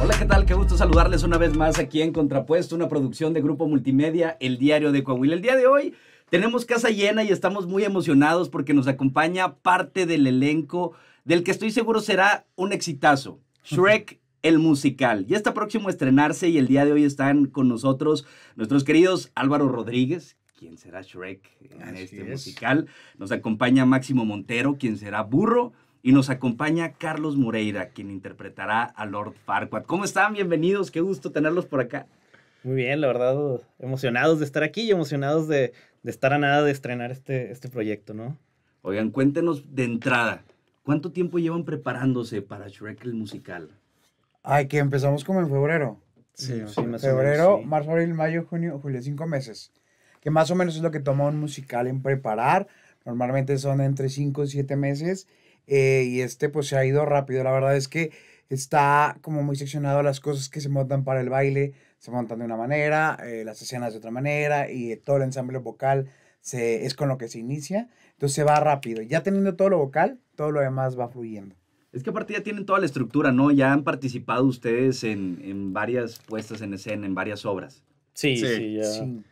Hola, ¿qué tal? Qué gusto saludarles una vez más aquí en Contrapuesto, una producción de Grupo Multimedia, El Diario de Coahuila. El día de hoy tenemos casa llena y estamos muy emocionados porque nos acompaña parte del elenco del que estoy seguro será un exitazo. Shrek el musical. y está próximo a estrenarse y el día de hoy están con nosotros nuestros queridos Álvaro Rodríguez, quien será Shrek en este musical. Nos acompaña Máximo Montero, quien será Burro y nos acompaña Carlos Moreira, quien interpretará a Lord Farquaad. ¿Cómo están? Bienvenidos, qué gusto tenerlos por acá. Muy bien, la verdad, emocionados de estar aquí y emocionados de, de estar a nada de estrenar este, este proyecto, ¿no? Oigan, cuéntenos de entrada, ¿cuánto tiempo llevan preparándose para Shrek el musical? Ay, que empezamos como en febrero. Sí, sí más Febrero, menos, marzo, abril, mayo, junio, julio, cinco meses. Que más o menos es lo que toma un musical en preparar. Normalmente son entre cinco y siete meses. Eh, y este pues se ha ido rápido. La verdad es que está como muy seccionado las cosas que se montan para el baile. Se montan de una manera, eh, las escenas de otra manera y eh, todo el ensamble vocal es con lo que se inicia. Entonces se va rápido. Ya teniendo todo lo vocal, todo lo demás va fluyendo. Es que aparte ya tienen toda la estructura, ¿no? Ya han participado ustedes en, varias puestas en escena, en varias obras. Sí, sí, Sí.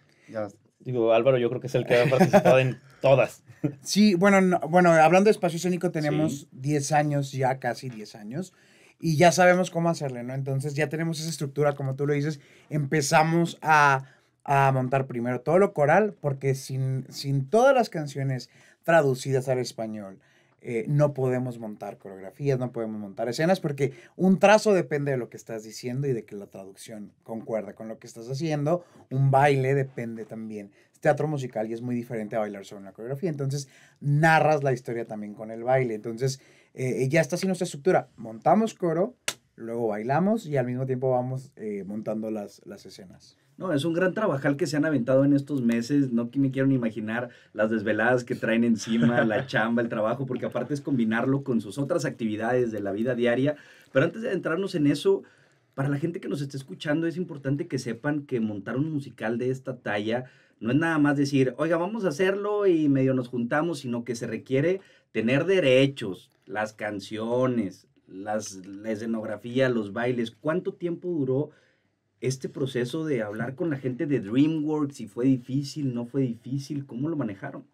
Digo, Álvaro, yo creo que es el que ha participado en todas. Sí, bueno, bueno, hablando de espacio escénico, tenemos 10 años, ya casi 10 años, y ya sabemos cómo hacerle, ¿no? Entonces ya tenemos esa estructura, como tú lo dices, empezamos a, montar primero todo lo coral, porque sin, todas las canciones traducidas al español, eh, no podemos montar coreografías, no podemos montar escenas, porque un trazo depende de lo que estás diciendo y de que la traducción concuerda con lo que estás haciendo. Un baile depende también teatro musical y es muy diferente a bailar sobre una coreografía. Entonces, narras la historia también con el baile. Entonces, eh, ya está así nuestra estructura. Montamos coro, luego bailamos y al mismo tiempo vamos eh, montando las, las escenas. No, es un gran trabajal que se han aventado en estos meses. No me quiero ni imaginar las desveladas que traen encima, la chamba, el trabajo, porque aparte es combinarlo con sus otras actividades de la vida diaria. Pero antes de entrarnos en eso, para la gente que nos está escuchando, es importante que sepan que montar un musical de esta talla no es nada más decir, oiga, vamos a hacerlo y medio nos juntamos, sino que se requiere tener derechos, las canciones, las, la escenografía, los bailes. ¿Cuánto tiempo duró este proceso de hablar con la gente de DreamWorks? Si fue difícil, no fue difícil, ¿cómo lo manejaron?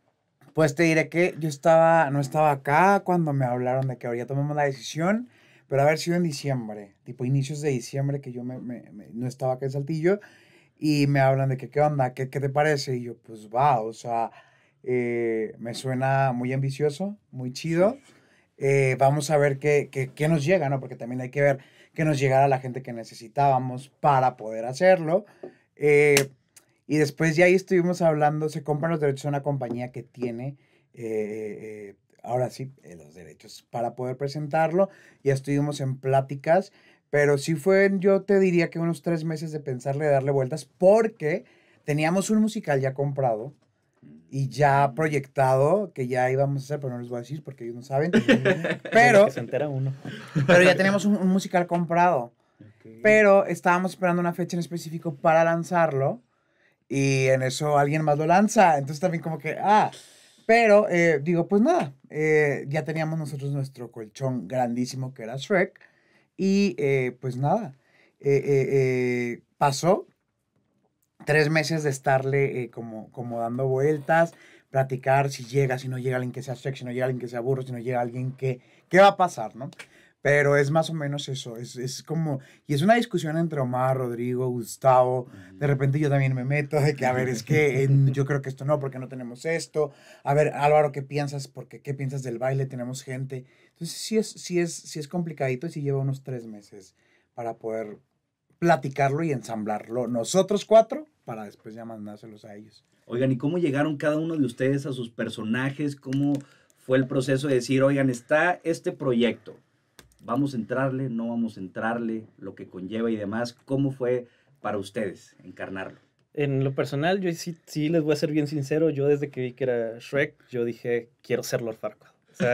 Pues te diré que yo estaba, no estaba acá cuando me hablaron de que ahora ya tomamos la decisión, pero haber sido en diciembre, tipo inicios de diciembre, que yo no estaba acá en Saltillo y me hablan de que qué onda, qué, qué te parece. Y yo, pues va, o sea, eh, me suena muy ambicioso, muy chido. Eh, vamos a ver qué, qué, nos llega, ¿no? Porque también hay que ver qué nos llegara la gente que necesitábamos para poder hacerlo. Eh, y después de ahí estuvimos hablando, se compran los derechos de una compañía que tiene, ahora sí, los derechos para poder presentarlo. Ya estuvimos en pláticas pero sí fue, yo te diría que unos tres meses de pensarle, de darle vueltas, porque teníamos un musical ya comprado y ya mm. proyectado que ya íbamos a hacer, pero no les voy a decir porque ellos no saben. pero. se entera uno. pero ya teníamos un, musical comprado. Pero estábamos esperando una fecha en específico para lanzarlo y en eso alguien más lo lanza. Entonces también como que, ah. Pero eh, digo, pues nada, eh, ya teníamos nosotros nuestro colchón grandísimo que era Shrek y eh, pues nada, eh, eh, pasó tres meses de estarle como, como dando vueltas, platicar si llega, si no llega alguien que sea sexy, si no llega alguien que se burro, si no llega alguien que... ¿Qué va a pasar, no? Pero es más o menos eso, es, como, y es una discusión entre Omar, Rodrigo, Gustavo, de mm. repente yo también me meto de que, a ver, es que yo creo que esto no, porque no tenemos esto, a ver, Álvaro, ¿qué piensas? Porque, ¿qué piensas del baile? Tenemos gente. Entonces, sí es, sí es, sí es complicadito y sí lleva unos tres meses para poder platicarlo y ensamblarlo. Nosotros cuatro, para después ya mandárselos a ellos. Oigan, ¿y cómo llegaron cada uno de ustedes a sus personajes? ¿Cómo fue el proceso de decir, oigan, está este proyecto? vamos a entrarle, no vamos a entrarle, lo que conlleva y demás. ¿Cómo fue para ustedes encarnarlo? En lo personal, yo sí, les voy a ser bien sincero, yo desde que vi que era Shrek, yo dije, quiero ser Lord Farquaad.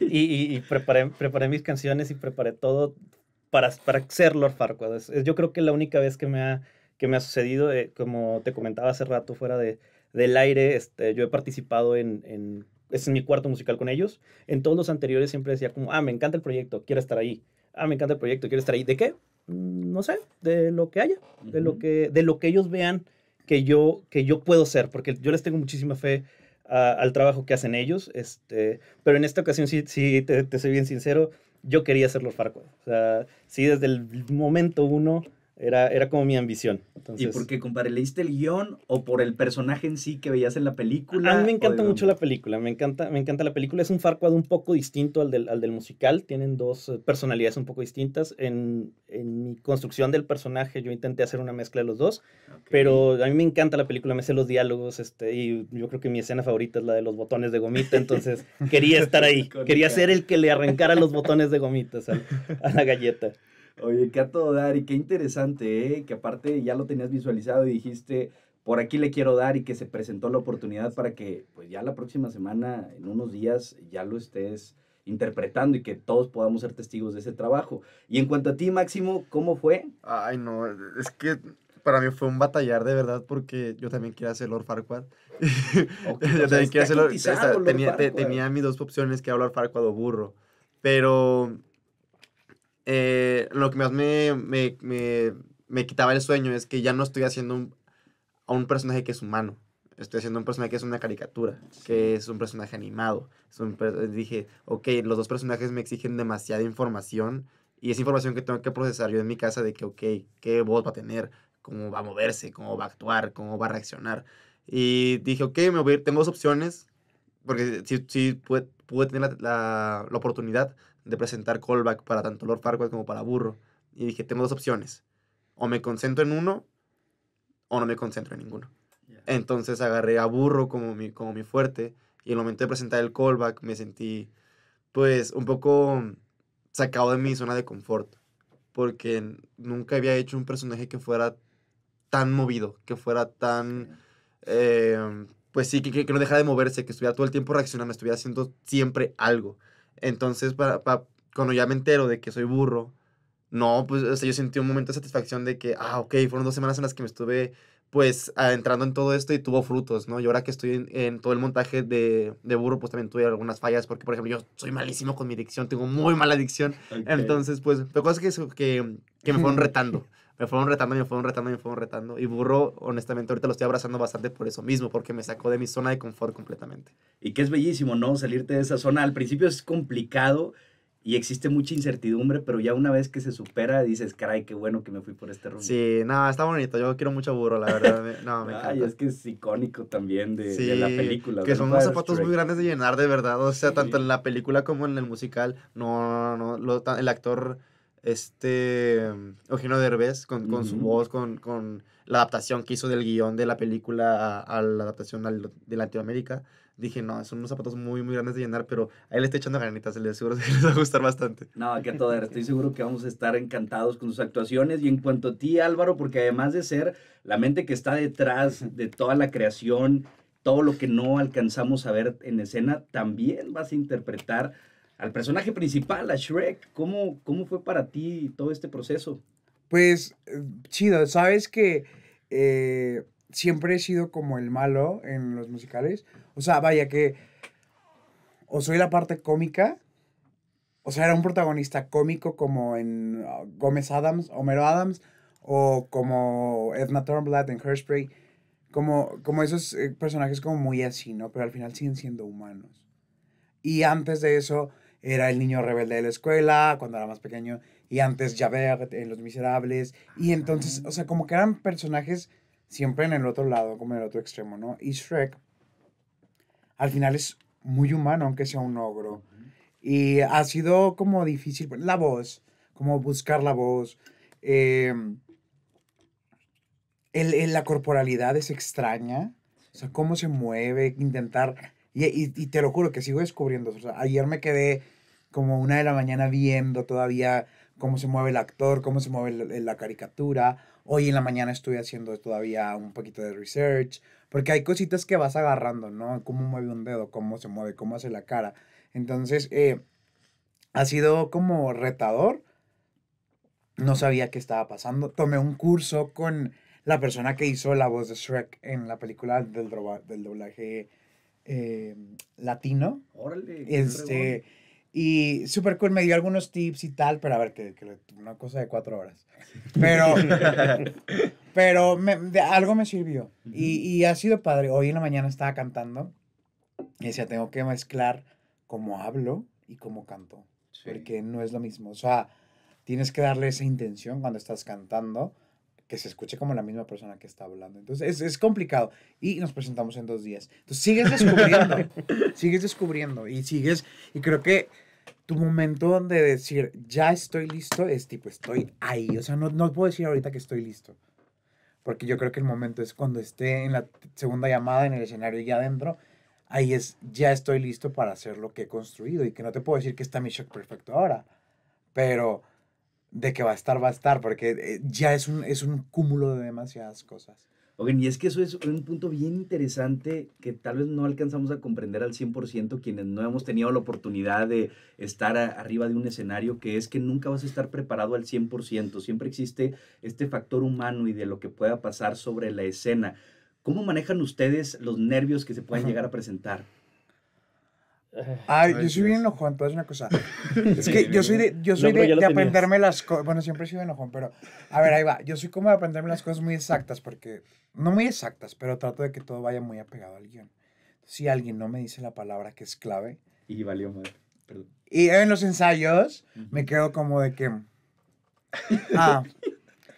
Y, y, preparé, mis canciones y preparé todo para, para ser Lord Farquaad. yo creo que la única vez que me ha, que me ha sucedido, eh, como te comentaba hace rato fuera de, del aire, este, yo he participado en es mi cuarto musical con ellos. En todos los anteriores siempre decía como, ah, me encanta el proyecto, quiero estar ahí. Ah, me encanta el proyecto, quiero estar ahí. ¿De qué? Mm, no sé, de lo que haya, de, lo que, de lo que ellos vean que yo, que yo puedo ser, porque yo les tengo muchísima fe al trabajo que hacen ellos. Este, pero en esta ocasión, sí, sí te, soy bien sincero, yo quería ser los Farquaad. O sea, sí, desde el momento uno era, era como mi ambición. Entonces, ¿Y por qué, compadre? ¿Leíste el guión o por el personaje en sí que veías en la película? A mí me encanta mucho la película, me encanta, me encanta la película. Es un Farquaad un poco distinto al del, al del musical, tienen dos eh, personalidades un poco distintas. En, en, mi construcción del personaje yo intenté hacer una mezcla de los dos, pero a mí me encanta la película, me sé los diálogos este, y yo creo que mi escena favorita es la de los botones de gomita, entonces quería estar ahí, quería ser el que le arrancara los botones de gomita a la galleta. Oye, qué a todo dar y qué interesante, ¿eh? Que aparte ya lo tenías visualizado y dijiste, por aquí le quiero dar y que se presentó la oportunidad para que, pues ya la próxima semana, en unos días, ya lo estés interpretando y que todos podamos ser testigos de ese trabajo. Y en cuanto a ti, Máximo, ¿cómo fue? Ay, no, es que para mí fue un batallar de verdad porque yo también quería hacer Lord Farquaad. yo también quería hacer Lord, tenía, mis dos opciones que hablar Farquaad o Burro. Pero eh, lo que más me, me, me, me, quitaba el sueño es que ya no estoy haciendo a un personaje que es humano. Estoy haciendo un personaje que es una caricatura, que es un personaje animado. dije, ok, los dos personajes me exigen demasiada información y es información que tengo que procesar yo en mi casa de que, ok, qué voz va a tener, cómo va a moverse, cómo va a actuar, cómo va a reaccionar. Y dije, ok, me voy tengo dos opciones, porque sí, pude, tener la, la oportunidad de presentar callback para tanto Lord Farquaad como para Burro. Y dije, tengo dos opciones. O me concentro en uno o no me concentro en ninguno. Entonces agarré a Burro como mi, como mi fuerte y en el momento de presentar el callback me sentí pues un poco sacado de mi zona de confort porque nunca había hecho un personaje que fuera tan movido, que fuera tan... Eh, pues sí, que, que, no dejara de moverse, que estuviera todo el tiempo reaccionando, estuviera haciendo siempre algo. Entonces, para, cuando ya me entero de que soy burro, no, pues yo sentí un momento de satisfacción de que, ah, ok, fueron dos semanas en las que me estuve pues ah, entrando en todo esto y tuvo frutos, ¿no? Y ahora que estoy en, todo el montaje de, burro, pues también tuve algunas fallas, porque por ejemplo yo soy malísimo con mi dicción, tengo muy mala adicción. entonces pues pero cosas que, que, que me fueron retando me fueron retando, me fueron retando, me fueron retando. Y burro, honestamente, ahorita lo estoy abrazando bastante por eso mismo, porque me sacó de mi zona de confort completamente. Y que es bellísimo, ¿no? Salirte de esa zona. Al principio es complicado y existe mucha incertidumbre, pero ya una vez que se supera, dices, caray, qué bueno que me fui por este rumbo. Sí, nada, no, está bonito. Yo quiero mucho burro, la verdad. No, me encanta. Ay, es que es icónico también de, la película. Que son unos zapatos muy grandes de llenar, de verdad. O sea, tanto en la película como en el musical. No, no, el actor este mm, Eugenio Derbez con, con su voz, con, con, la adaptación que hizo del guión de la película a, la adaptación la de Latinoamérica. Dije, no, son unos zapatos muy, muy grandes de llenar, pero a él le está echando él de seguro que les va a gustar bastante. No, que todo, estoy seguro que vamos a estar encantados con sus actuaciones. Y en cuanto a ti, Álvaro, porque además de ser la mente que está detrás de toda la creación, todo lo que no alcanzamos a ver en escena, también vas a interpretar al personaje principal, a Shrek. ¿Cómo, fue para ti todo este proceso? Pues eh, chido, sabes que eh, siempre he sido como el malo en los musicales. O sea, vaya que o soy la parte cómica, o sea, era un protagonista cómico como en ah, Gómez Adams, Homero Adams, o como Edna Turnblad en Hairspray, como, como esos eh, personajes como muy así, ¿no? Pero al final siguen siendo humanos. Y antes de eso, era el niño rebelde de la escuela cuando era más pequeño y antes Javert en Los Miserables. Y entonces, o sea, como que eran personajes siempre en el otro lado, como en el otro extremo, ¿no? Y Shrek al final es muy humano, aunque sea un ogro. Y ha sido como difícil, pues, la voz, como buscar la voz. Eh, la corporalidad es extraña, o sea, cómo se mueve, intentar... Y, y te lo juro que sigo descubriendo. O sea, ayer me quedé como una de la mañana viendo todavía cómo se mueve el actor, cómo se mueve la, caricatura. Hoy en la mañana estoy haciendo todavía un poquito de research, porque hay cositas que vas agarrando, ¿no? Cómo mueve un dedo, cómo se mueve, cómo hace la cara. Entonces, eh, ha sido como retador. No sabía qué estaba pasando. Tomé un curso con la persona que hizo la voz de Shrek en la película del, doblaje eh, latino. Órale. Este. Y súper cool, me dio algunos tips y tal, pero a ver, que, una cosa de cuatro horas. Pero, pero algo me sirvió. y, ha sido padre. Hoy en la mañana estaba cantando y decía, tengo que mezclar cómo hablo y cómo canto. Porque no es lo mismo. O sea, tienes que darle esa intención cuando estás cantando, que se escuche como la misma persona que está hablando. Entonces, es, es complicado. Y nos presentamos en dos días. Entonces, sigues descubriendo, sigues descubriendo y sigues, y creo que tu momento donde decir, ya estoy listo, es tipo, estoy ahí. O sea, no, no puedo decir ahorita que estoy listo. Porque yo creo que el momento es cuando esté en la segunda llamada, en el escenario y adentro, ahí es, ya estoy listo para hacer lo que he construido. Y que no te puedo decir que está mi shock perfecto ahora. Pero de que va a estar, va a estar, porque eh, ya es un, es un cúmulo de demasiadas cosas. Oigan, y es que eso es un punto bien interesante que tal vez no alcanzamos a comprender al 100% quienes no hemos tenido la oportunidad de estar arriba de un escenario, que es que nunca vas a estar preparado al 100%. Siempre existe este factor humano y de lo que pueda pasar sobre la escena. ¿Cómo manejan ustedes los nervios que se pueden llegar a presentar? Ay, yo soy bien enojón, una cosa. Es que yo soy de, yo soy de, aprenderme las cosas. Bueno, siempre he sido enojón, pero a ver, ahí va. Yo soy como de aprenderme las cosas muy exactas, porque no muy exactas, pero trato de que todo vaya muy apegado al guión. Si alguien no me dice la palabra que es clave. Y valió madre. Perdón. Y en los ensayos me quedo como de que. Ah.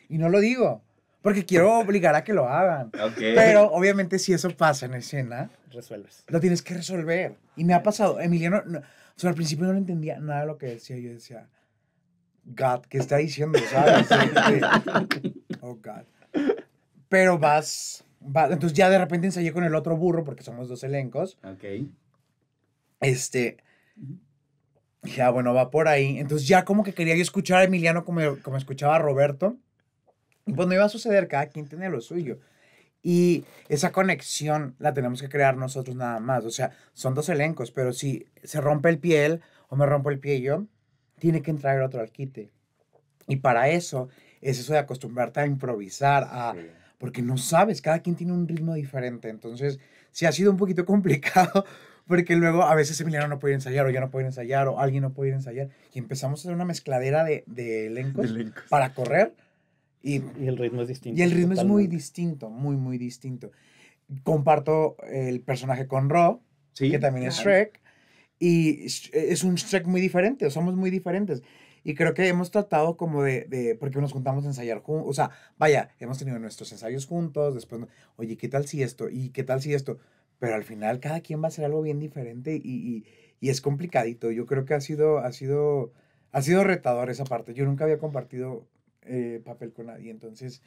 y no lo digo, porque quiero obligar a que lo hagan. Pero obviamente, si eso pasa en escena resuelves. Lo tienes que resolver. Y me ha pasado, Emiliano, al principio no entendía nada de lo que decía. Yo decía, God, ¿qué está diciendo? ¿Sabes? oh, God. Pero vas, entonces ya de repente ensayé con el otro burro, porque somos dos elencos. Ok. Este, ya bueno, va por ahí. Entonces ya como que quería yo escuchar a Emiliano como, como escuchaba a Roberto. Pues no iba a suceder, cada quien tenía lo suyo. Y esa conexión la tenemos que crear nosotros nada más. O sea, son dos elencos, pero si se rompe el piel o me rompo el pie yo, tiene que entrar otro al Y para eso es eso de acostumbrarte a improvisar, a, porque no sabes, cada quien tiene un ritmo diferente. Entonces, si ha sido un poquito complicado, porque luego a veces Emiliano no puede ensayar, o yo no puedo ensayar, o alguien no puede ensayar. Y empezamos a hacer una mezcladera de, de elencos. para correr y, el ritmo es distinto. Y el ritmo es muy distinto, muy, muy distinto. Comparto el personaje con Ro, ¿Sí? que también es Shrek, y es un Shrek muy diferente, somos muy diferentes. Y creo que hemos tratado como de, porque nos juntamos a ensayar juntos, o sea, vaya, hemos tenido nuestros ensayos juntos, después, oye, ¿qué tal si esto? ¿Y qué tal si esto? Pero al final cada quien va a hacer algo bien diferente y, es complicadito. Yo creo que ha sido, ha sido, ha sido retador esa parte. Yo nunca había compartido eh, papel con nadie. Entonces,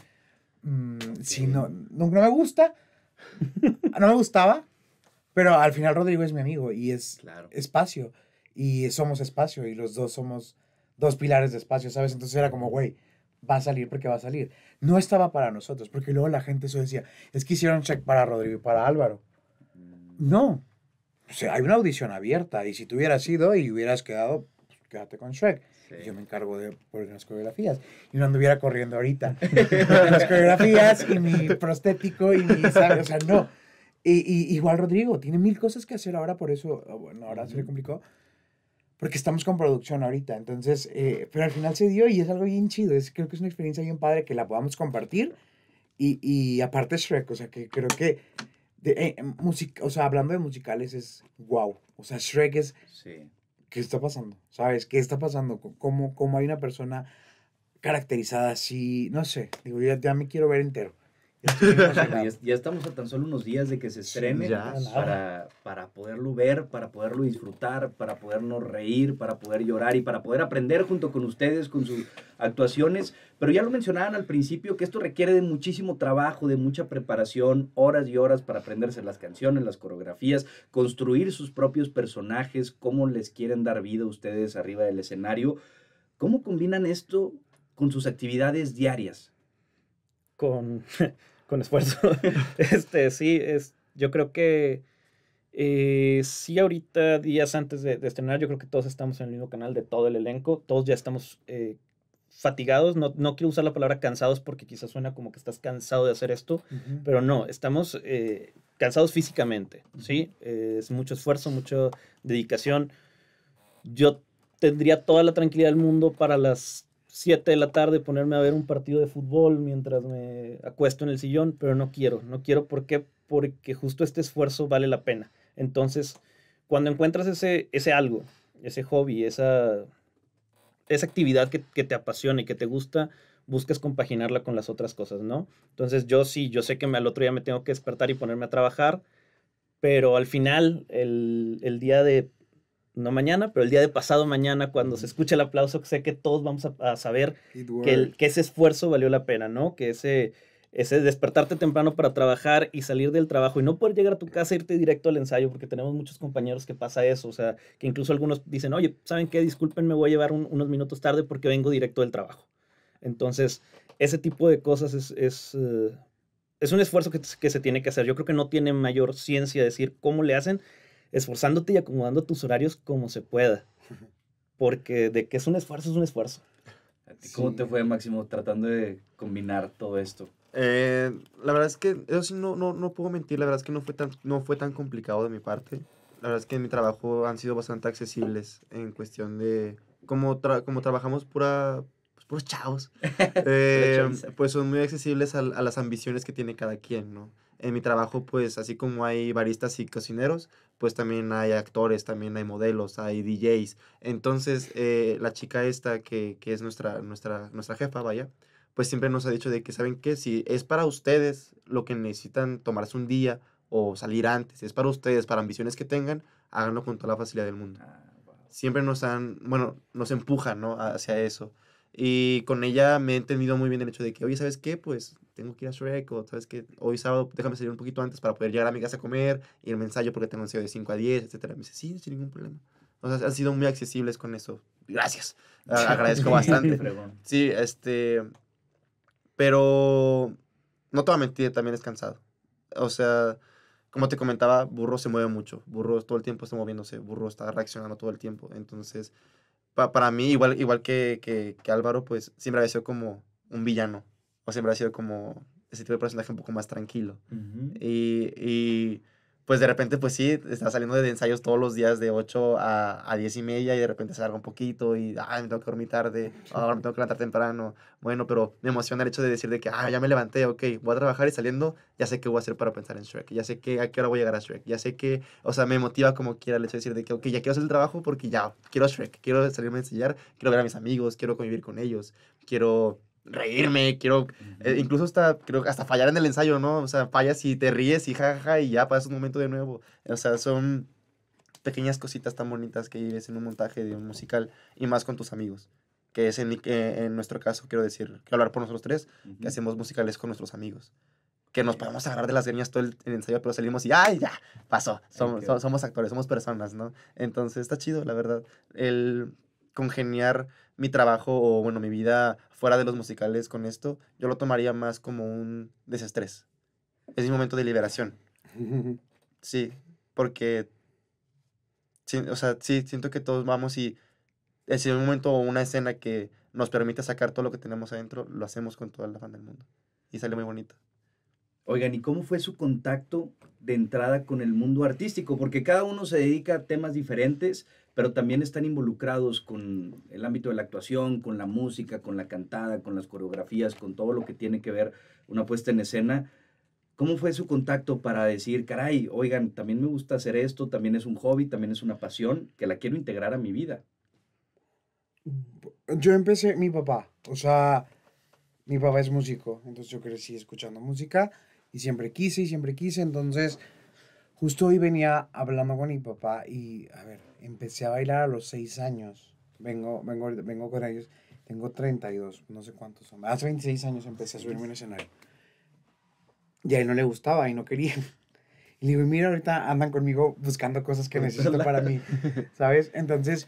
mm, si no, no, me gusta. no me gustaba. Pero al final Rodrigo es mi amigo y es espacio. Y somos espacio y los dos somos dos pilares de espacio, ¿sabes? Entonces era como, güey, va a salir porque va a salir. No estaba para nosotros, porque luego la gente eso decía, es que hicieron check para Rodrigo y para Álvaro. Mm. No. O sea, hay una audición abierta y si tú hubieras ido y hubieras quedado, pues, quédate con Shrek. Yo me encargo de poner las coreografías. Y no anduviera corriendo ahorita. las coreografías y mi prostético y mi, O sea, no. Y, y, igual Rodrigo, tiene mil cosas que hacer ahora, por eso, ah, bueno, ahora se le complicó. Porque estamos con producción ahorita, entonces, eh, pero al final se dio y es algo bien chido. Es, creo que es una experiencia bien padre que la podamos compartir. Y, y aparte Shrek, o sea, que creo que de, eh, o sea, hablando de musicales es wow. O sea, Shrek es sí. ¿qué está pasando? ¿Sabes? ¿Qué está pasando? ¿Cómo, hay una persona caracterizada así? No sé, digo, ya, ya me quiero ver entero. ya, estamos a tan solo unos días de que se estrene para, para poderlo ver, para poderlo disfrutar, para podernos reír, para poder llorar y para poder aprender junto con ustedes, con sus actuaciones. Pero ya lo mencionaban al principio que esto requiere de muchísimo trabajo, de mucha preparación, horas y horas para aprenderse las canciones, las coreografías, construir sus propios personajes, cómo les quieren dar vida a ustedes arriba del escenario. ¿Cómo combinan esto con sus actividades diarias? con, con esfuerzo. este, sí, es, yo creo que eh, sí, ahorita, días antes de, estrenar, yo creo que todos estamos en el mismo canal de todo el elenco, todos ya estamos eh, fatigados, no, quiero usar la palabra cansados porque quizás suena como que estás cansado de hacer esto, pero no, estamos eh, cansados físicamente, ¿sí? es mucho esfuerzo, mucha dedicación. Yo tendría toda la tranquilidad del mundo para las 7 de la tarde ponerme a ver un partido de fútbol mientras me acuesto en el sillón, pero no quiero, no quiero ¿por porque justo este esfuerzo vale la pena. Entonces, cuando encuentras ese, ese algo, ese hobby, esa, esa actividad que, te apasiona y que te gusta, buscas compaginarla con las otras cosas, ¿no? Entonces yo sí, yo sé que al otro día me tengo que despertar y ponerme a trabajar, pero al final el, el día de no mañana, pero el día de pasado mañana, cuando se escuche el aplauso, que sé que todos vamos a, saber que, ese esfuerzo valió la pena, ¿no? Que ese, ese despertarte temprano para trabajar y salir del trabajo y no poder llegar a tu casa e irte directo al ensayo, porque tenemos muchos compañeros que pasa eso, o sea, que incluso algunos dicen, oye, ¿saben qué? Disculpen, me voy a llevar unos minutos tarde porque vengo directo del trabajo. Entonces, ese tipo de cosas es... es eh, un esfuerzo que, se tiene que hacer. Yo creo que no tiene mayor ciencia decir cómo le hacen, esforzándote y acomodando tus horarios como se pueda. Porque de que es un esfuerzo, es un esfuerzo. ¿Cómo te fue, Máximo, tratando de combinar todo esto? Eh, la verdad es que, eso sí, no, no, no, puedo mentir, la verdad es que no fue, tan, no fue tan complicado de mi parte. La verdad es que en mi trabajo han sido bastante accesibles en cuestión de, cómo como trabajamos pura, pues chavos, pues son muy accesibles a, las ambiciones que tiene cada quien, ¿no? En mi trabajo, pues así como hay baristas y cocineros, pues también hay actores, también hay modelos, hay DJs. Entonces, eh, la chica esta, que, es nuestra, nuestra, nuestra jefa, vaya, pues siempre nos ha dicho de que, ¿saben qué? Si es para ustedes lo que necesitan tomarse un día o salir antes, si es para ustedes, para ambiciones que tengan, háganlo con toda la facilidad del mundo. Ah, siempre nos han, bueno, nos empujan, ¿no? Hacia eso. Y con ella me he entendido muy bien el hecho de que, oye, ¿sabes qué? Pues tengo que ir a Shrek o, ¿sabes qué? Hoy sábado déjame salir un poquito antes para poder llegar a mi casa a comer, y el mensaje porque tengo ensayo de 5 a 10, etcétera. Me dice, sí, sin ningún problema. O sea, han sido muy accesibles con eso. Gracias. agradezco bastante. sí, este... Pero... No te voy también es cansado. O sea, como te comentaba, Burro se mueve mucho. Burro todo el tiempo está moviéndose. Burro está reaccionando todo el tiempo. Entonces, para mí, igual, igual que, Álvaro, pues siempre había sido como un villano. O siempre había sido como ese tipo de personaje un poco más tranquilo. y pues de repente, pues sí, está saliendo de ensayos todos los días de 8 a, a 10 y media y de repente se un poquito y, ay, me tengo que dormir tarde, me tengo que levantar temprano. Bueno, pero me emociona el hecho de decir de que, ah, ya me levanté, ok, voy a trabajar y saliendo, ya sé qué voy a hacer para pensar en Shrek, ya sé que a qué hora voy a llegar a Shrek, ya sé que, o sea, me motiva como quiera el hecho de decir de que, ok, ya quiero hacer el trabajo porque ya quiero a Shrek, quiero salirme a enseñar, quiero ver a mis amigos, quiero convivir con ellos, quiero reírme, quiero eh, incluso hasta creo hasta fallar en el ensayo, ¿no? O sea, fallas y te ríes y jajaja ja, ja, y ya pasas un momento de nuevo. O sea, son pequeñas cositas tan bonitas que vives en un montaje de un musical y más con tus amigos, que es en, eh, en nuestro caso, quiero decir, quiero hablar por nosotros tres, que hacemos musicales con nuestros amigos. Que nos podemos agarrar de las greñas todo el, ensayo, pero salimos y ¡ay, ya! Pasó. somos somos actores, somos personas, ¿no? Entonces está chido, la verdad. El congeniar mi trabajo o, bueno, mi vida fuera de los musicales con esto, yo lo tomaría más como un desestrés. Es mi momento de liberación. Sí, porque, o sea, sí, siento que todos vamos y es un momento o una escena que nos permite sacar todo lo que tenemos adentro, lo hacemos con toda la fan del mundo. Y sale muy bonito. Oigan, ¿y cómo fue su contacto de entrada con el mundo artístico? Porque cada uno se dedica a temas diferentes, pero también están involucrados con el ámbito de la actuación, con la música, con la cantada, con las coreografías, con todo lo que tiene que ver una puesta en escena. ¿Cómo fue su contacto para decir, caray, oigan, también me gusta hacer esto, también es un hobby, también es una pasión, que la quiero integrar a mi vida? Yo empecé, mi papá, o sea, mi papá es músico, entonces yo crecí escuchando música y siempre quise y siempre quise, entonces Justo hoy venía hablando con mi papá y, a ver, empecé a bailar a los seis años. Vengo, vengo, vengo con ellos. Tengo 32, no sé cuántos son. Hace 26 años empecé a subirme a un escenario. Y a él no le gustaba y no quería. Y le digo, mira, ahorita andan conmigo buscando cosas que necesito para mí, ¿sabes? Entonces,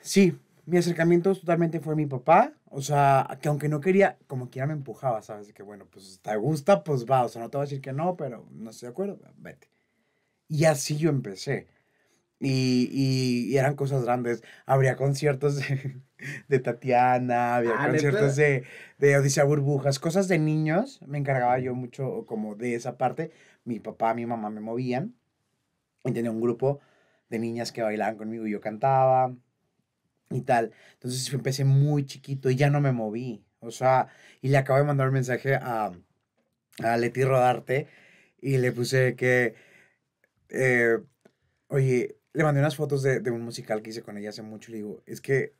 sí, mi acercamiento totalmente fue mi papá. O sea, que aunque no quería, como quiera me empujaba, ¿sabes? Que bueno, pues te gusta, pues va. O sea, no te voy a decir que no, pero no estoy de acuerdo, vete. Y así yo empecé. Y, eran cosas grandes. Habría conciertos de, Tatiana, había ah, conciertos de, de Odisea Burbujas, cosas de niños. Me encargaba yo mucho como de esa parte. Mi papá, mi mamá me movían. Y tenía un grupo de niñas que bailaban conmigo y yo cantaba y tal. Entonces yo empecé muy chiquito y ya no me moví. O sea, y le acabo de mandar un mensaje a, a Leti Rodarte y le puse que eh, oye, le mandé unas fotos de, un musical que hice con ella hace mucho y le digo, es que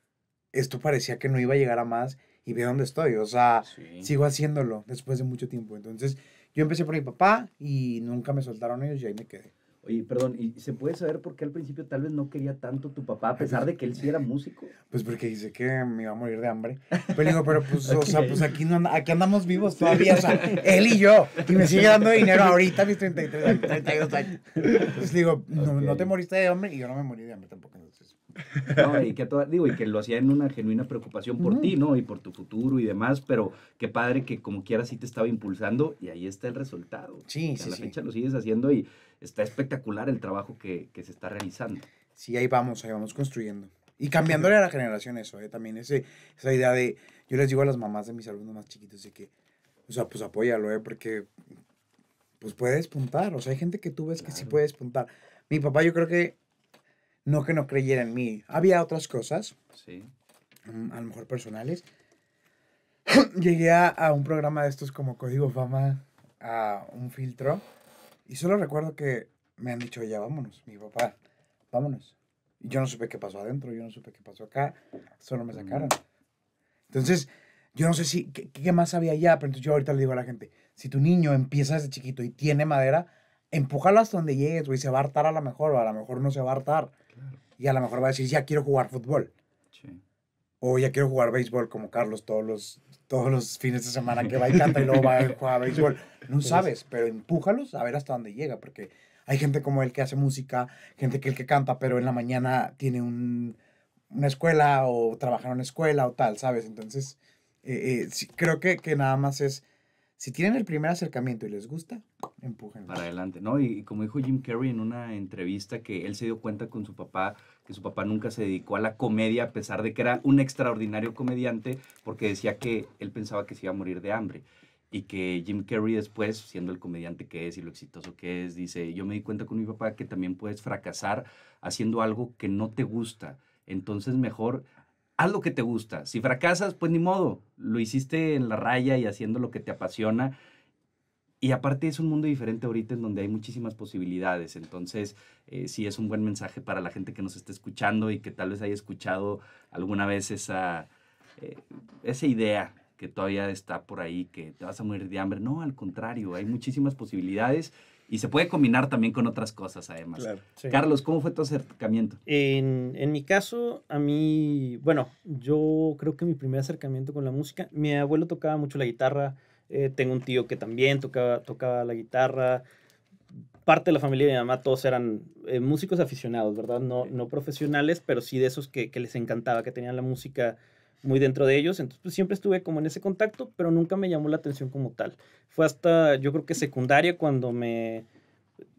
esto parecía que no iba a llegar a más y ve dónde estoy, o sea, sigo haciéndolo después de mucho tiempo. Entonces, yo empecé por mi papá y nunca me soltaron ellos y ahí me quedé. Oye, perdón, ¿y se puede saber por qué al principio tal vez no quería tanto tu papá, a pesar de que él sí era músico? Pues porque dice que me iba a morir de hambre. Pero pues digo, pero pues, o sea, pues aquí, no, aquí andamos vivos todavía, o sea, él y yo, y me sigue dando dinero ahorita mis 33 32 años. Entonces digo, no, te moriste de hambre y yo no me morí de hambre tampoco. No, y que, digo, y que lo hacía en una genuina preocupación por ti, ¿no? Y por tu futuro y demás, pero qué padre que como quiera sí te estaba impulsando y ahí está el resultado. Sí, sí. A la fecha lo sigues haciendo y está espectacular el trabajo que, se está realizando. Sí, ahí vamos, ahí vamos construyendo. Y cambiándole a la generación eso, ¿eh? también ese, esa idea de, yo les digo a las mamás de mis alumnos más chiquitos de que, o sea, pues apóyalo, ¿eh? porque pues puedes despuntar, o sea, hay gente que tú ves que sí puede despuntar. Mi papá yo creo que, no que no creyera en mí, había otras cosas, sí. Mm, a lo mejor personales. Llegué a, a, un programa de estos como Código Fama, a un filtro, y solo recuerdo que me han dicho, ya vámonos, mi papá, vámonos. Y yo no supe qué pasó adentro, yo no supe qué pasó acá, solo me sacaron. Entonces, yo no sé si, ¿qué, más había allá? Pero entonces yo ahorita le digo a la gente, si tu niño empieza desde chiquito y tiene madera, empújalo hasta donde llegues, güey, se va a hartar a lo mejor, o a lo mejor no se va a hartar. Y a lo mejor va a decir, ya quiero jugar fútbol. Sí o ya quiero jugar béisbol como Carlos todos los, todos los fines de semana que va y canta y luego va a jugar béisbol. No sabes, pero empújalos a ver hasta dónde llega, porque hay gente como él que hace música, gente que el que canta, pero en la mañana tiene una escuela o trabaja en una escuela o tal, ¿sabes? Entonces, eh, eh, creo que, nada más es, si tienen el primer acercamiento y les gusta, empujen. Para adelante, ¿no? y como dijo Jim Carrey en una entrevista que él se dio cuenta con su papá, que su papá nunca se dedicó a la comedia, a pesar de que era un extraordinario comediante, porque decía que él pensaba que se iba a morir de hambre. Y que Jim Carrey después, siendo el comediante que es y lo exitoso que es, dice, yo me di cuenta con mi papá que también puedes fracasar haciendo algo que no te gusta. Entonces mejor haz lo que te gusta. Si fracasas, pues ni modo, lo hiciste en la raya y haciendo lo que te apasiona y aparte es un mundo diferente ahorita en donde hay muchísimas posibilidades. Entonces, eh, sí es un buen mensaje para la gente que nos está escuchando y que tal vez haya escuchado alguna vez esa, eh, esa idea que todavía está por ahí, que te vas a morir de hambre. No, al contrario, hay muchísimas posibilidades y se puede combinar también con otras cosas además. Carlos, ¿cómo fue tu acercamiento? En, en mi caso, a mí, bueno, yo creo que mi primer acercamiento con la música, mi abuelo tocaba mucho la guitarra eh, tengo un tío que también tocaba, tocaba la guitarra. Parte de la familia de mi mamá, todos eran eh, músicos aficionados, ¿verdad? No, no profesionales, pero sí de esos que, les encantaba, que tenían la música muy dentro de ellos. Entonces, pues, siempre estuve como en ese contacto, pero nunca me llamó la atención como tal. Fue hasta, yo creo que secundaria, cuando me...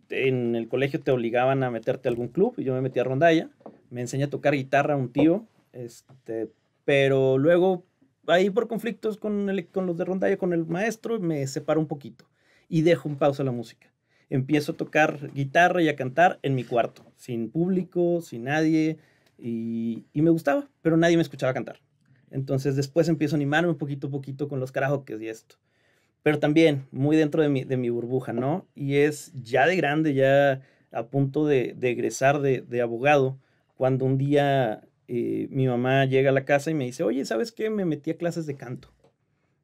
En el colegio te obligaban a meterte a algún club y yo me metí a rondalla. Me enseñé a tocar guitarra un tío, este, pero luego ahí por conflictos con, con los de rondalla, con el maestro, me separo un poquito y dejo un pausa la música. Empiezo a tocar guitarra y a cantar en mi cuarto, sin público, sin nadie, y, me gustaba, pero nadie me escuchaba cantar. Entonces después empiezo a animarme un poquito a poquito con los carajos y esto. Pero también muy dentro de mi, de mi burbuja, ¿no? Y es ya de grande, ya a punto de, de egresar de, de abogado, cuando un día mi mamá llega a la casa y me dice, oye, ¿sabes qué? Me metí a clases de canto.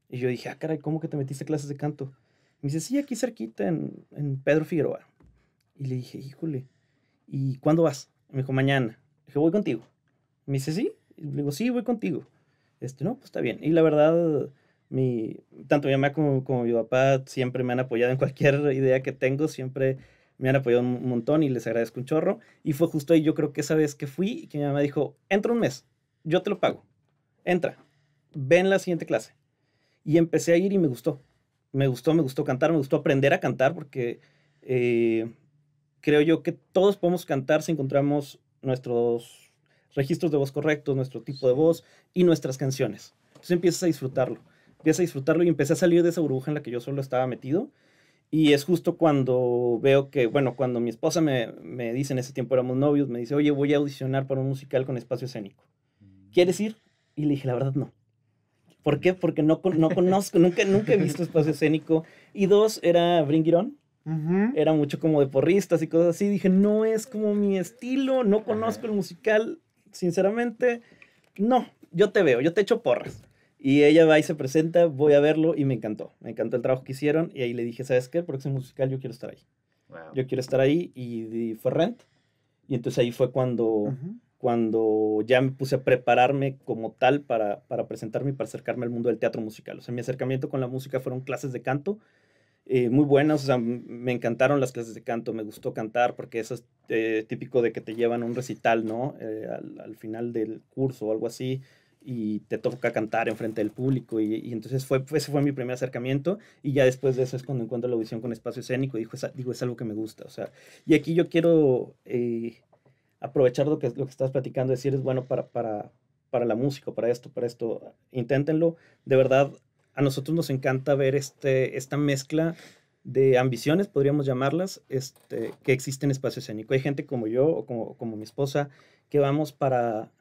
Y yo dije, ah, caray, ¿cómo que te metiste a clases de canto? Y me dice, sí, aquí cerquita, en, en Pedro Figueroa. Y le dije, híjole, ¿y cuándo vas? Me dijo, mañana. Le dije, voy contigo. Me dice, sí. Y le digo, sí, voy contigo. Este, no, pues está bien. Y la verdad, mi, tanto mi mamá como, como mi papá siempre me han apoyado en cualquier idea que tengo, siempre me han apoyado un montón y les agradezco un chorro. Y fue justo ahí, yo creo que esa vez que fui, que mi mamá dijo, entra un mes, yo te lo pago, entra, ven la siguiente clase. Y empecé a ir y me gustó, me gustó, me gustó cantar, me gustó aprender a cantar porque eh, creo yo que todos podemos cantar si encontramos nuestros registros de voz correctos, nuestro tipo de voz y nuestras canciones. Entonces empiezas a disfrutarlo, empiezas a disfrutarlo y empecé a salir de esa burbuja en la que yo solo estaba metido y es justo cuando veo que, bueno, cuando mi esposa me, dice, en ese tiempo éramos novios, me dice, oye, voy a audicionar para un musical con espacio escénico. ¿Quieres mm. ir? Y le dije, la verdad, no. ¿Por mm. qué? Porque no, no conozco, nunca, nunca he visto espacio escénico. Y dos, era Bring Era mucho como de porristas y cosas así. Dije, no es como mi estilo, no conozco el musical, sinceramente. No, yo te veo, yo te echo porras. Y ella va y se presenta, voy a verlo y me encantó. Me encantó el trabajo que hicieron y ahí le dije, ¿sabes qué? El próximo musical yo quiero estar ahí. Yo quiero estar ahí y, fue Rent. Y entonces ahí fue cuando, cuando ya me puse a prepararme como tal para, para presentarme y para acercarme al mundo del teatro musical. O sea, mi acercamiento con la música fueron clases de canto. Eh, muy buenas, o sea, me encantaron las clases de canto, me gustó cantar porque eso es eh, típico de que te llevan un recital, ¿no? Eh, al, al, final del curso o algo así y te toca cantar enfrente del público. Y, entonces fue, ese fue mi primer acercamiento y ya después de eso es cuando encuentro la audición con espacio escénico y digo, es, algo que me gusta. O sea, y aquí yo quiero eh, aprovechar lo que, lo que estás platicando, decir, es bueno para, para, para la música, para esto, para esto, inténtenlo. De verdad, a nosotros nos encanta ver este, esta mezcla de ambiciones, podríamos llamarlas, este, que existe en espacio escénico. Hay gente como yo o como mi esposa que vamos para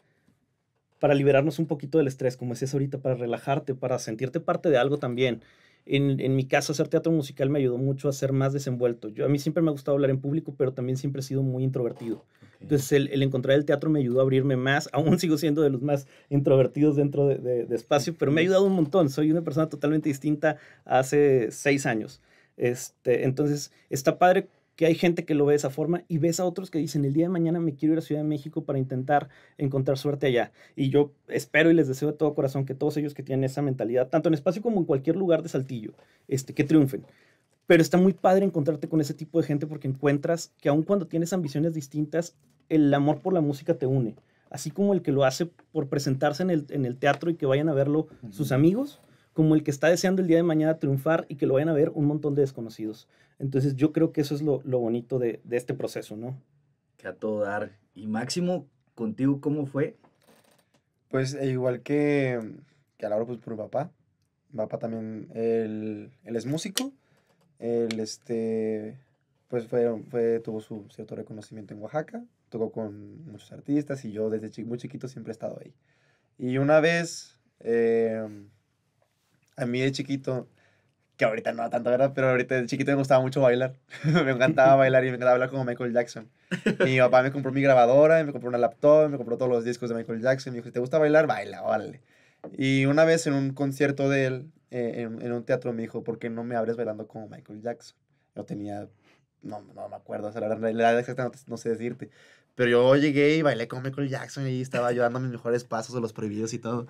para liberarnos un poquito del estrés, como decías ahorita, para relajarte, para sentirte parte de algo también. En, mi caso, hacer teatro musical me ayudó mucho a ser más desenvuelto. Yo, a mí siempre me ha gustado hablar en público, pero también siempre he sido muy introvertido. Entonces, el, encontrar el teatro me ayudó a abrirme más. Aún sigo siendo de los más introvertidos dentro de, espacio, pero me ha ayudado un montón. Soy una persona totalmente distinta hace seis años. Este, entonces, está padre que hay gente que lo ve de esa forma y ves a otros que dicen, el día de mañana me quiero ir a Ciudad de México para intentar encontrar suerte allá. Y yo espero y les deseo de todo corazón que todos ellos que tienen esa mentalidad, tanto en espacio como en cualquier lugar de Saltillo, este, que triunfen. Pero está muy padre encontrarte con ese tipo de gente porque encuentras que aun cuando tienes ambiciones distintas, el amor por la música te une. Así como el que lo hace por presentarse en el, en el teatro y que vayan a verlo sus amigos, como el que está deseando el día de mañana triunfar y que lo vayan a ver un montón de desconocidos. Entonces yo creo que eso es lo, lo bonito de, de, este proceso, ¿no? Que a todo dar. Y Máximo, contigo, ¿cómo fue? Pues eh, igual que, que a hora, pues por mi papá. Mi papá también, él, es músico. Él, este, pues fue, fue, tuvo su cierto reconocimiento en Oaxaca, tocó con muchos artistas y yo desde muy chiquito siempre he estado ahí. Y una vez, em, a mí de chiquito, que ahorita no tanto, ¿verdad? Pero ahorita de chiquito me gustaba mucho bailar. me encantaba bailar y me encantaba hablar como Michael Jackson. Mi papá me compró mi grabadora, me compró una laptop, me compró todos los discos de Michael Jackson. Me dijo, te gusta bailar, baila, órale. Y una vez en un concierto de él, eh, en, en, un teatro, me dijo, ¿por qué no me abres bailando como Michael Jackson? Yo tenía, no, no me acuerdo, la verdad exacta no, no sé decirte. Pero yo llegué y bailé con Michael Jackson y estaba yo dando mis mejores pasos de los prohibidos y todo.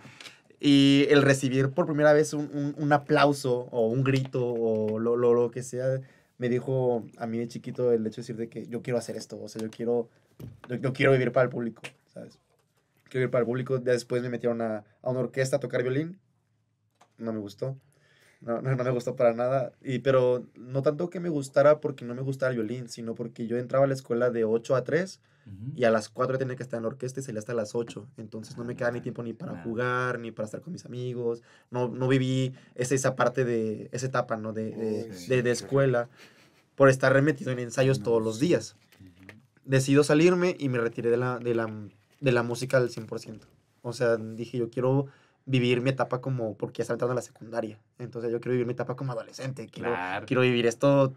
Y el recibir por primera vez un, un, un aplauso o un grito o lo, lo, lo, que sea, me dijo a mí de chiquito el hecho de decir de que yo quiero hacer esto, o sea, yo quiero, yo, quiero vivir para el público, ¿sabes? Quiero vivir para el público. Después me metieron a, a una orquesta a tocar violín. No me gustó. No, no, no, me gustó para nada. Y, pero no tanto que me gustara porque no me gustaba el violín, sino porque yo entraba a la escuela de 8 a 3 y a las 4 tenía que estar en la orquesta y salía hasta las 8. Entonces no me quedaba ni ah, tiempo ni para jugar, ni para estar con mis amigos. No, no viví esa, esa parte de, esa etapa, ¿no? De, de, de, escuela por estar remetido en ensayos todos los días. Decido salirme y me retiré de la, de la, de la música al 100%. O sea, dije, yo quiero vivir mi etapa como, porque ya estaba entrando a la secundaria. Entonces yo quiero vivir mi etapa como adolescente. Quiero, quiero vivir esto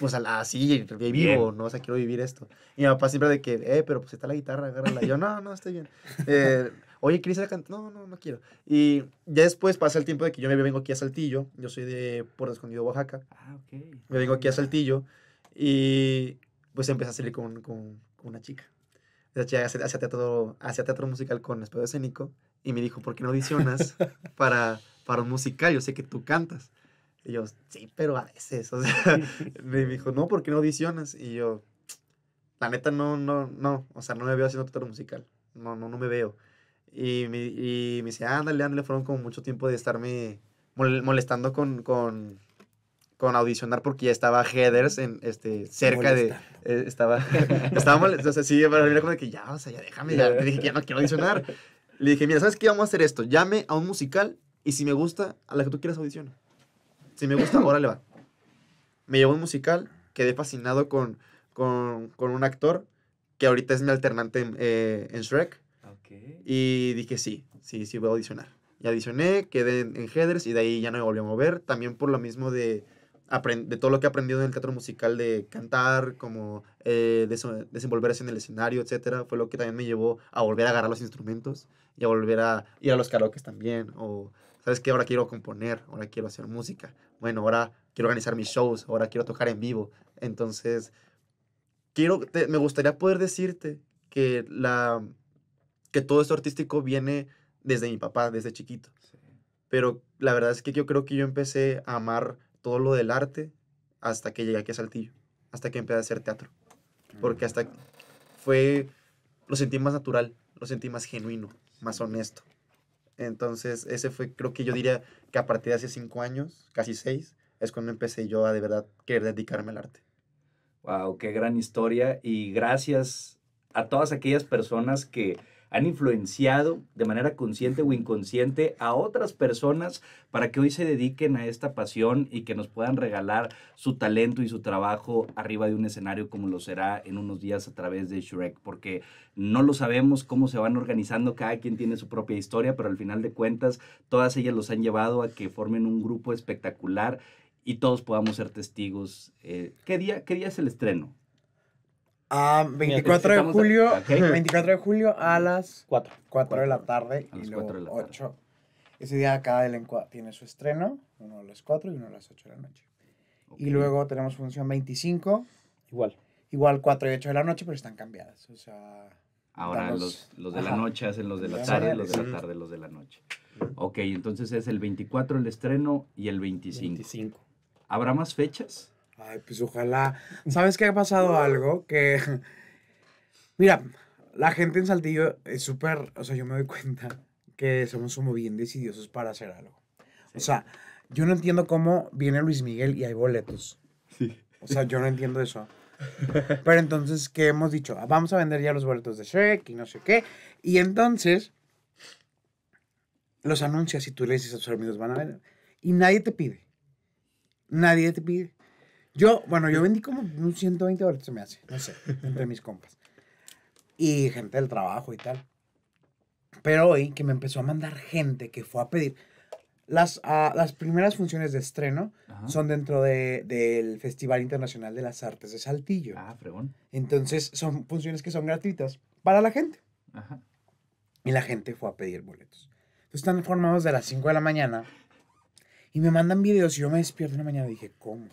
pues así, pues, vivo, ¿no? O sea, quiero vivir esto. Y mi papá siempre de que, eh, pero pues está la guitarra, agárrala. yo, no, no, estoy bien. Eh, Oye, ¿quieres ir a cantar? No, no, no quiero. Y ya después pasa el tiempo de que yo me vengo aquí a Saltillo. Yo soy de por Escondido, Oaxaca. Ah, ok. Me vengo aquí a Saltillo y pues empecé a salir con, con, una chica. Esa chica hacía, teatro, teatro musical con Espedo Escénico y me dijo, ¿por qué no audicionas para, para un musical? Yo sé que tú cantas. Y yo, sí, pero a veces. O sea, me dijo, no, ¿por qué no audicionas? Y yo, la neta, no, no, no. O sea, no me veo haciendo teatro musical. No, no, no me veo. Y me, y me dice, ándale, ándale. Fueron como mucho tiempo de estarme molestando con, con, con audicionar porque ya estaba Headers en, este, cerca de... Eh, estaba, estaba O sea, sí, pero era como de que ya, o sea, ya déjame. Ya. Le dije ya no quiero audicionar. Le dije, mira, ¿sabes qué? Vamos a hacer esto. Llame a un musical y si me gusta, a la que tú quieras audicionar. Si me gusta, ahora le va. Me llevó un musical, quedé fascinado con, con, con un actor que ahorita es mi alternante en, eh, Shrek. Y dije, sí, sí, sí, voy a audicionar. Y adicioné, quedé en, en, headers y de ahí ya no me volví a mover. También por lo mismo de, de todo lo que he aprendido en el teatro musical, de cantar, como eh, desenvolverse en el escenario, etc. fue lo que también me llevó a volver a agarrar los instrumentos y a volver a ir a los karaoke también, o ¿sabes qué? Ahora quiero componer, ahora quiero hacer música, bueno, ahora quiero organizar mis shows, ahora quiero tocar en vivo. Entonces, quiero, me gustaría poder decirte que, la, que todo esto artístico viene desde mi papá, desde chiquito. Pero la verdad es que yo creo que yo empecé a amar todo lo del arte hasta que llegué aquí a Saltillo, hasta que empecé a hacer teatro. Porque hasta fue, lo sentí más natural, lo sentí más genuino, más honesto. Entonces, ese fue, creo que yo diría que a partir de hace cinco años, casi seis, es cuando empecé yo a de verdad querer dedicarme al arte. Wow, qué gran historia y gracias a todas aquellas personas que han influenciado de manera consciente o inconsciente a otras personas para que hoy se dediquen a esta pasión y que nos puedan regalar su talento y su trabajo arriba de un escenario como lo será en unos días a través de Shrek, porque no lo sabemos cómo se van organizando, cada quien tiene su propia historia, pero al final de cuentas todas ellas los han llevado a que formen un grupo espectacular y todos podamos ser testigos. Eh, ¿qué, día, ¿Qué día es el estreno? 24 de julio, 24 de julio a las 4, 4 de la tarde y luego de 8. Ese día cada elenco tiene su estreno, uno a las 4 y uno a las 8 de la noche. Y luego tenemos función 25. Igual. Igual 4 y 8 de la noche, pero están cambiadas. O sea, Ahora los, los, de la noche hacen los de la tarde, los de la tarde, los de la noche. Ok, entonces es el 24 el estreno y el 25. 25. ¿Habrá más fechas? Ay, pues ojalá. ¿Sabes qué ha pasado algo? Que. Mira, la gente en Saltillo es súper. O sea, yo me doy cuenta que somos muy bien decidiosos para hacer algo. O sea, yo no entiendo cómo viene Luis Miguel y hay boletos. Sí. O sea, yo no entiendo eso. Pero entonces, ¿qué hemos dicho? Ah, vamos a vender ya los boletos de Shrek y no sé qué. Y entonces, los anuncias y tú le dices a tus amigos, van a ver. Y nadie te pide. Nadie te pide. Yo, bueno, yo vendí como un 120 dólares, se me hace, no sé, entre mis compas. Y gente del trabajo y tal. Pero hoy que me empezó a mandar gente que fue a pedir. Las, ah, las primeras funciones de estreno son dentro de, del Festival Internacional de las Artes de Saltillo. Ah, fregón. Entonces son funciones que son gratuitas para la gente. Ajá. Y la gente fue a pedir boletos. están formados de las 5 de la mañana y me mandan videos y yo me despierto una mañana y dije, ¿cómo?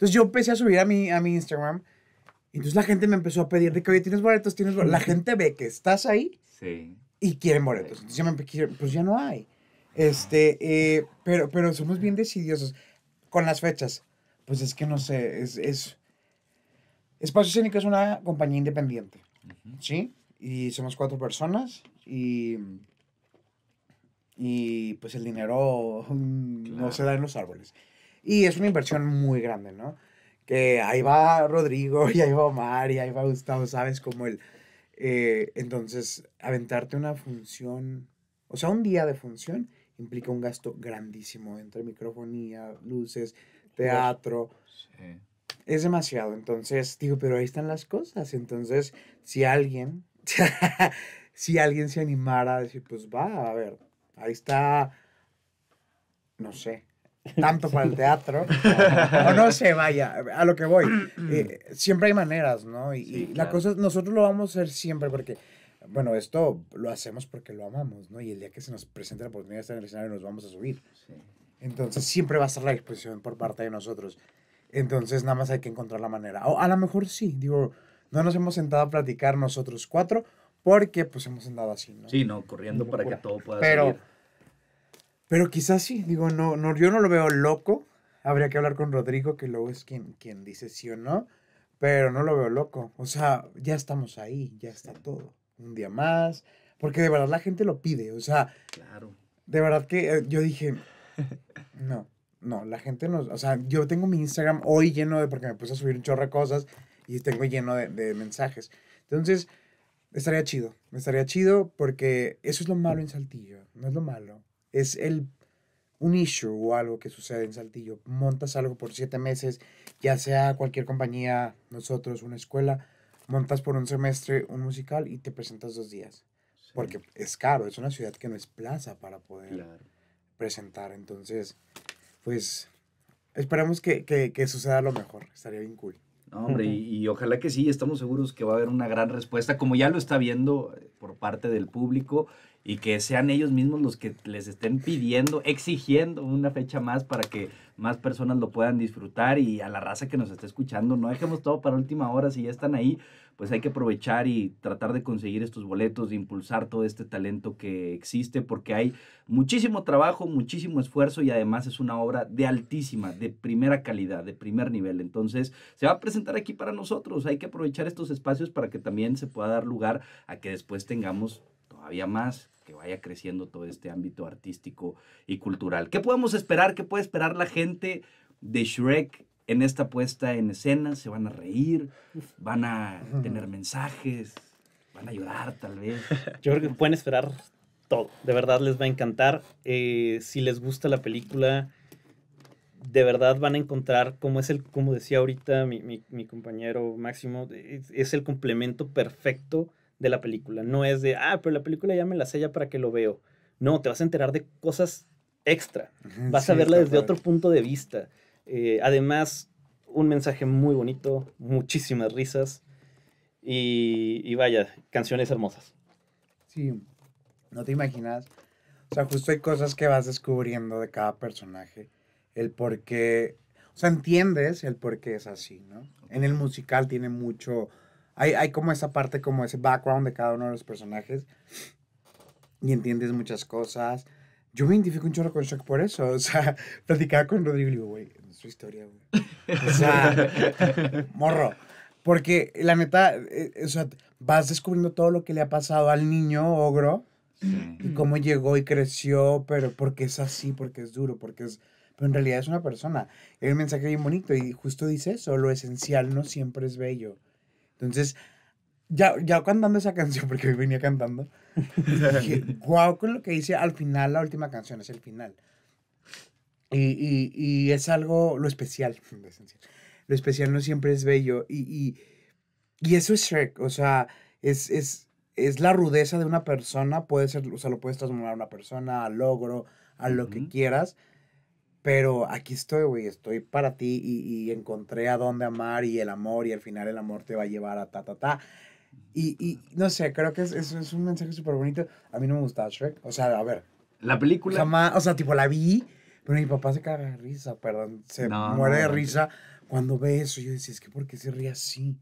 Entonces yo empecé a subir a mi, a mi Instagram. Y entonces la gente me empezó a pedir de que, oye, tienes boletos, tienes boletos. La gente ve que estás ahí y quieren boletos. Entonces yo me pues ya no hay. Este, eh, pero, pero somos bien decidiosos con las fechas. Pues es que no sé, es, es... Espacio Escénico es una compañía independiente, ¿sí? Y somos cuatro personas y... pues el dinero mm, no se da en los árboles. Y es una inversión muy grande, ¿no? Que ahí va Rodrigo, y ahí va Omar, y ahí va Gustavo, ¿sabes? Como el... Eh, entonces, aventarte una función, o sea, un día de función implica un gasto grandísimo entre microfonía, luces, teatro. Sí. Es demasiado. Entonces, digo, pero ahí están las cosas. Entonces, si alguien, si alguien se animara a decir, pues va, a ver, ahí está, no sé, tanto para el teatro, o, no se vaya, a lo que voy. Mm. Eh, siempre hay maneras, ¿no? Y, la cosa es, nosotros lo vamos a hacer siempre porque, bueno, esto lo hacemos porque lo amamos, ¿no? Y el día que se nos presente la oportunidad de estar en el escenario nos vamos a subir. Entonces siempre va a estar la exposición por parte de nosotros. Entonces nada más hay que encontrar la manera. O a lo mejor sí, digo, no nos hemos sentado a platicar nosotros cuatro porque pues hemos andado así, ¿no? Sí, no, corriendo para que todo pueda Pero salir. Pero quizás sí, digo, no, no, yo no lo veo loco. Habría que hablar con Rodrigo, que luego es quien, quien dice sí o no, pero no lo veo loco. O sea, ya estamos ahí, ya está todo. Un día más, porque de verdad la gente lo pide. O sea, claro. de verdad que eh, yo dije, no, no, la gente no. o sea, yo tengo mi Instagram hoy lleno de, porque me puse a subir un chorro de cosas y tengo lleno de, de mensajes. Entonces, estaría chido, estaría chido porque eso es lo malo en Saltillo, no es lo malo, es el, un issue o algo que sucede en Saltillo. Montas algo por siete meses, ya sea cualquier compañía, nosotros, una escuela, montas por un semestre un musical y te presentas dos días. Porque es caro, es una ciudad que no es plaza para poder presentar. Entonces, pues esperamos que, que, que suceda lo mejor, estaría bien cool. hombre, y, y, ojalá que sí, estamos seguros que va a haber una gran respuesta, como ya lo está viendo eh, por parte del público y que sean ellos mismos los que les estén pidiendo, exigiendo una fecha más para que más personas lo puedan disfrutar y a la raza que nos está escuchando, no dejemos todo para última hora, si ya están ahí, pues hay que aprovechar y tratar de conseguir estos boletos, de impulsar todo este talento que existe, porque hay muchísimo trabajo, muchísimo esfuerzo y además es una obra de altísima, de primera calidad, de primer nivel. Entonces, se va a presentar aquí para nosotros, hay que aprovechar estos espacios para que también se pueda dar lugar a que después tengamos todavía más que vaya creciendo todo este ámbito artístico y cultural. ¿Qué podemos esperar? ¿Qué puede esperar la gente de Shrek en esta puesta en escena? ¿Se van a reír? ¿Van a tener mensajes? ¿Van a llorar tal vez? Yo creo que pueden esperar todo. De verdad les va a encantar. Eh, si les gusta la película, de verdad van a encontrar, como, es el, como decía ahorita mi, compañero Máximo, es el complemento perfecto de la película. No es de, ah, pero la película ya me la sé ya para que lo veo. No, te vas a enterar de cosas extra. Vas a verla desde otro punto de vista. Eh, además, un mensaje muy bonito, muchísimas risas y, y, vaya, canciones hermosas. Sí, no te imaginas. O sea, justo hay cosas que vas descubriendo de cada personaje. El por qué, o sea, entiendes el por qué es así, ¿no? En el musical tiene mucho hay, hay como esa parte, como ese background de cada uno de los personajes y entiendes muchas cosas. Yo me identifico un chorro con Shock por eso. O sea, platicaba con Rodrigo y digo, güey, su historia, güey. O sea, morro. Porque la neta, eh, o sea, vas descubriendo todo lo que le ha pasado al niño ogro y cómo llegó y creció, pero porque es así, porque es duro, porque es. Pero en realidad es una persona. Es un mensaje bien bonito y justo dice eso: lo esencial no siempre es bello. Entonces, ya, ya cantando esa canción, porque hoy venía cantando, dije, wow, con lo que hice al final, la última canción es el final. Y, y, y es algo, lo especial, lo especial no siempre es bello. Y, y, y eso es Shrek, o sea, es, es, es la rudeza de una persona, puede ser, o sea, lo puedes transformar a una persona, a logro, a lo que quieras, pero aquí estoy, güey, estoy para ti y, y, encontré a dónde amar y el amor y al final el amor te va a llevar a ta, ta, ta. Y, y no sé, creo que es, es, un mensaje súper bonito. A mí no me gustaba Shrek. O sea, a ver. La película. o sea, tipo, la vi, pero mi papá se caga de risa, perdón. Se muere de risa cuando ve eso. Yo decía, es que ¿por qué se ríe así?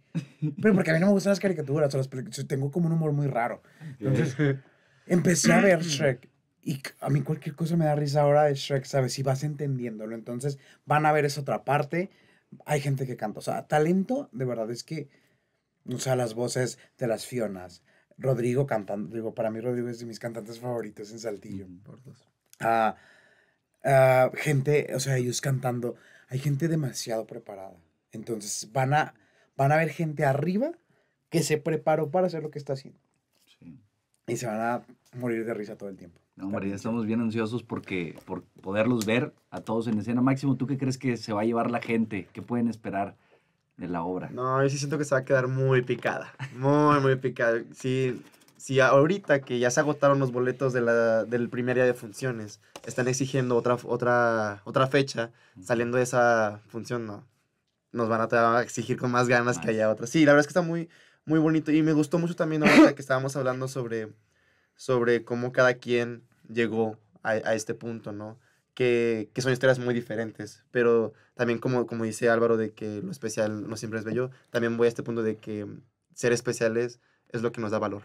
pero porque a mí no me gustan las caricaturas. O sea, las tengo como un humor muy raro. Entonces, empecé a ver Shrek y a mí cualquier cosa me da risa ahora de Shrek, ¿sabes? Si vas entendiéndolo, entonces van a ver esa otra parte. Hay gente que canta. O sea, talento, de verdad, es que... O sea, las voces de las Fionas. Rodrigo cantando. Digo, para mí Rodrigo es de mis cantantes favoritos en Saltillo. Ah, ah, gente, o sea, ellos cantando. Hay gente demasiado preparada. Entonces van a, van a ver gente arriba que se preparó para hacer lo que está haciendo. Y se van a morir de risa todo el tiempo estamos bien ansiosos porque, por poderlos ver a todos en escena. Máximo, ¿tú qué crees que se va a llevar la gente? ¿Qué pueden esperar de la obra? No, yo sí siento que se va a quedar muy picada. Muy, muy picada. Sí, ahorita que ya se agotaron los boletos de la, del primer día de funciones, están exigiendo otra, otra, otra fecha saliendo de esa función, no. Nos van a exigir con más ganas que haya otra. Sí, la verdad es que está muy, muy bonito. Y me gustó mucho también ahorita que estábamos hablando sobre sobre cómo cada quien llegó a, este punto, ¿no? Que, son historias muy diferentes, pero también como, como dice Álvaro de que lo especial no siempre es bello, también voy a este punto de que ser especiales es lo que nos da valor,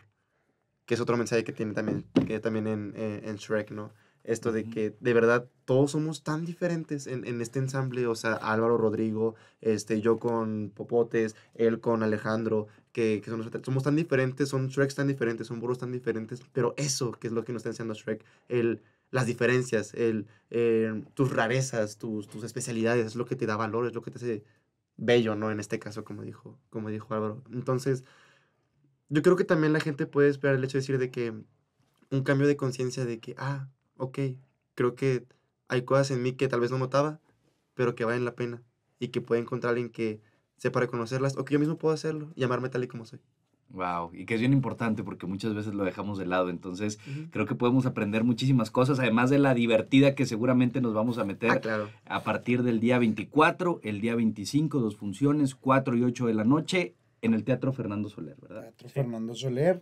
que es otro mensaje que tiene también, que también en, eh, en Shrek, ¿no? esto de que de verdad todos somos tan diferentes en, este ensamble, o sea, Álvaro, Rodrigo, este, yo con Popotes, él con Alejandro, que, somos tan diferentes, son Shrek tan diferentes, son burros tan diferentes, pero eso que es lo que nos está enseñando Shrek, el, las diferencias, el, eh, tus rarezas, tus, tus especialidades, es lo que te da valor, es lo que te hace bello, ¿no? En este caso, como dijo, como dijo Álvaro. Entonces, yo creo que también la gente puede esperar el hecho de decir de que un cambio de conciencia de que, ah, ok, creo que hay cosas en mí que tal vez no notaba, pero que valen la pena y que puede encontrar alguien que sepa reconocerlas o que yo mismo puedo hacerlo llamarme tal y como soy. Wow, y que es bien importante porque muchas veces lo dejamos de lado, entonces creo que podemos aprender muchísimas cosas, además de la divertida que seguramente nos vamos a meter ah, a partir del día 24, el día 25, dos funciones, 4 y 8 de la noche, en el Teatro Fernando Soler, ¿verdad? Teatro Fernando Soler.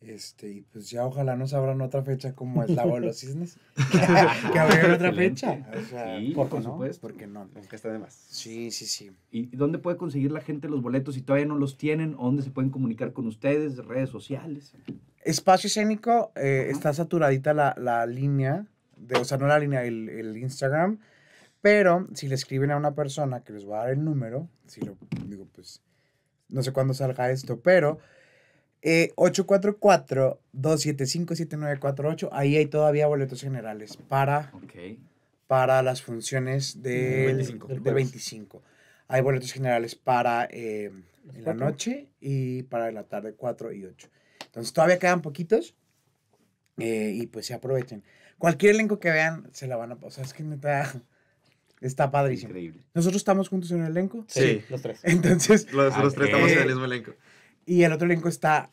Este, y pues ya ojalá se abran otra fecha como es la de los cisnes. que abrieron otra fecha. O sea, ¿por, supuesto. Porque no. Nunca está de más. Sí, sí, sí. ¿Y dónde puede conseguir la gente los boletos si todavía no los tienen? ¿O dónde se pueden comunicar con ustedes? ¿Redes sociales? Espacio escénico, eh, está saturadita la, línea, de, o sea, no la línea, el, Instagram. Pero si le escriben a una persona que les va a dar el número, si lo digo, pues no sé cuándo salga esto, pero 844-275-7948. Eh, ahí hay todavía boletos generales para, para las funciones De 25. 25. Hay boletos generales para eh, la noche y para la tarde 4 y 8. Entonces todavía quedan poquitos eh, y pues se aprovechen. Cualquier elenco que vean se la van a... O sea, es que neta... Está padrísimo. Increíble. ¿Nosotros estamos juntos en el elenco? Sí, los tres. Entonces... los tres ah, estamos en el mismo elenco. Y el otro elenco está.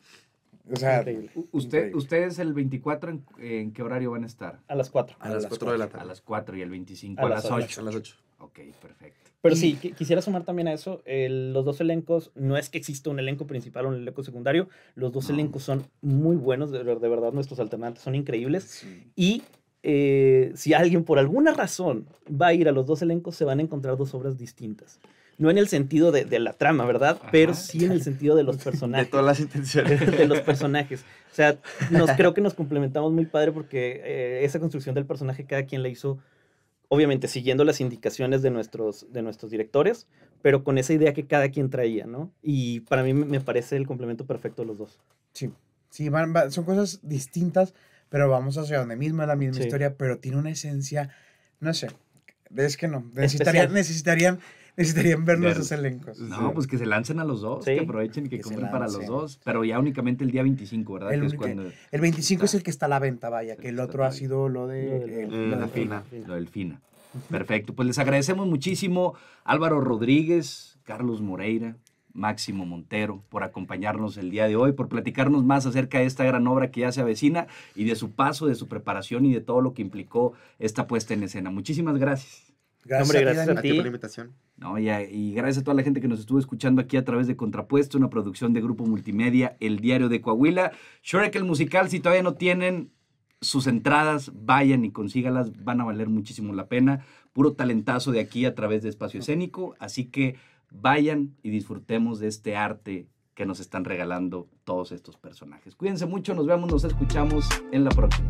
O sea, Usted, Ustedes el 24, en, qué horario van a estar? A las 4. A, las 4, de la tarde. A las 4 y el 25 a, las 8. A las 8. Ok, perfecto. Pero sí, quisiera sumar también a eso, los dos elencos, no es que exista un elenco principal o un elenco secundario, los dos elencos son muy buenos, de, verdad nuestros alternantes son increíbles. Y eh, si alguien por alguna razón va a ir a los dos elencos, se van a encontrar dos obras distintas no en el sentido de, de la trama, ¿verdad? Pero sí en el sentido de los personajes. De todas las intenciones. De los personajes. O sea, nos, creo que nos complementamos muy padre porque eh, esa construcción del personaje cada quien la hizo, obviamente, siguiendo las indicaciones de nuestros, de nuestros directores, pero con esa idea que cada quien traía, ¿no? Y para mí me parece el complemento perfecto de los dos. Sí, sí, son cosas distintas, pero vamos hacia donde mismo, es la misma historia, pero tiene una esencia, no sé, es que no, necesitarían, necesitarían necesitarían ver los elencos. No, pues que se lancen a los dos, que aprovechen y que, compren para los dos, pero ya únicamente el día 25, ¿verdad? El, 25 es el que está a la venta, vaya, que el otro ha sido lo de... la lo FINA. Lo del FINA. Perfecto, pues les agradecemos muchísimo Álvaro Rodríguez, Carlos Moreira, Máximo Montero por acompañarnos el día de hoy, por platicarnos más acerca de esta gran obra que ya se avecina y de su paso, de su preparación y de todo lo que implicó esta puesta en escena. Muchísimas gracias. Gracias, Hombre, gracias a, ti. por la invitación. y, gracias a toda la gente que nos estuvo escuchando aquí a través de Contrapuesto, una producción de Grupo Multimedia, El Diario de Coahuila. Shrek el musical, si todavía no tienen sus entradas, vayan y consígalas, van a valer muchísimo la pena. Puro talentazo de aquí a través de Espacio Escénico, así que vayan y disfrutemos de este arte que nos están regalando todos estos personajes. Cuídense mucho, nos vemos, nos escuchamos en la próxima.